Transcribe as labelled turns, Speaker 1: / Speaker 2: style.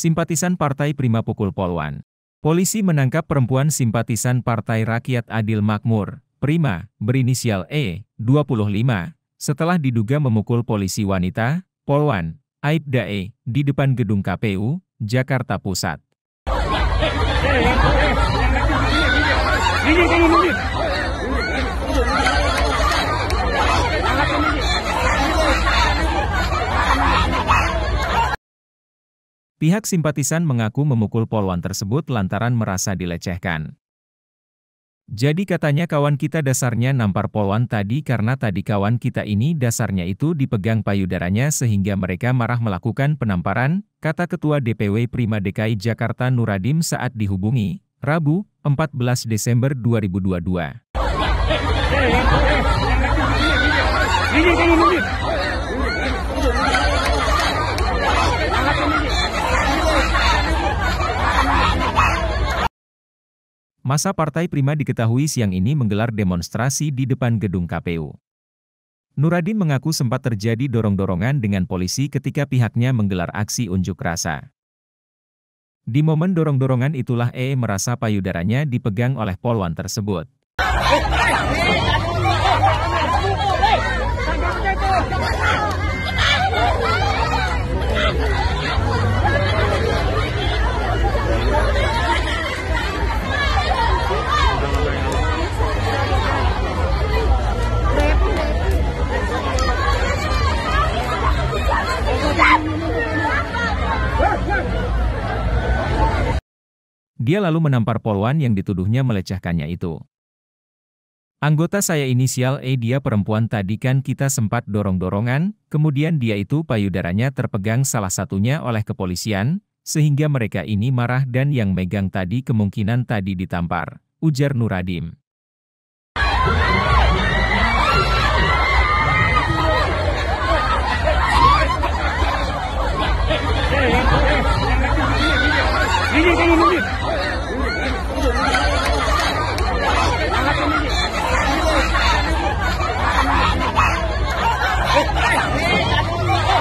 Speaker 1: simpatisan Partai Prima pukul Polwan. Polisi menangkap perempuan simpatisan Partai Rakyat Adil Makmur, Prima, berinisial E, 25, setelah diduga memukul polisi wanita, Polwan, Aibda E, di depan gedung KPU, Jakarta Pusat. Pihak simpatisan mengaku memukul polwan tersebut lantaran merasa dilecehkan. Jadi katanya kawan kita dasarnya nampar polwan tadi karena tadi kawan kita ini dasarnya itu dipegang payudaranya sehingga mereka marah melakukan penamparan, kata Ketua DPW Prima DKI Jakarta Nuradim saat dihubungi, Rabu, 14 Desember 2022. Masa Partai Prima diketahui siang ini menggelar demonstrasi di depan gedung KPU. Nuradin mengaku sempat terjadi dorong-dorongan dengan polisi ketika pihaknya menggelar aksi unjuk rasa. Di momen dorong-dorongan itulah E, e merasa payudaranya dipegang oleh polwan tersebut. Dia lalu menampar polwan yang dituduhnya melecehkannya itu. Anggota saya inisial E dia perempuan tadi kan kita sempat dorong-dorongan, kemudian dia itu payudaranya terpegang salah satunya oleh kepolisian, sehingga mereka ini marah dan yang megang tadi kemungkinan tadi ditampar, ujar Nuradim.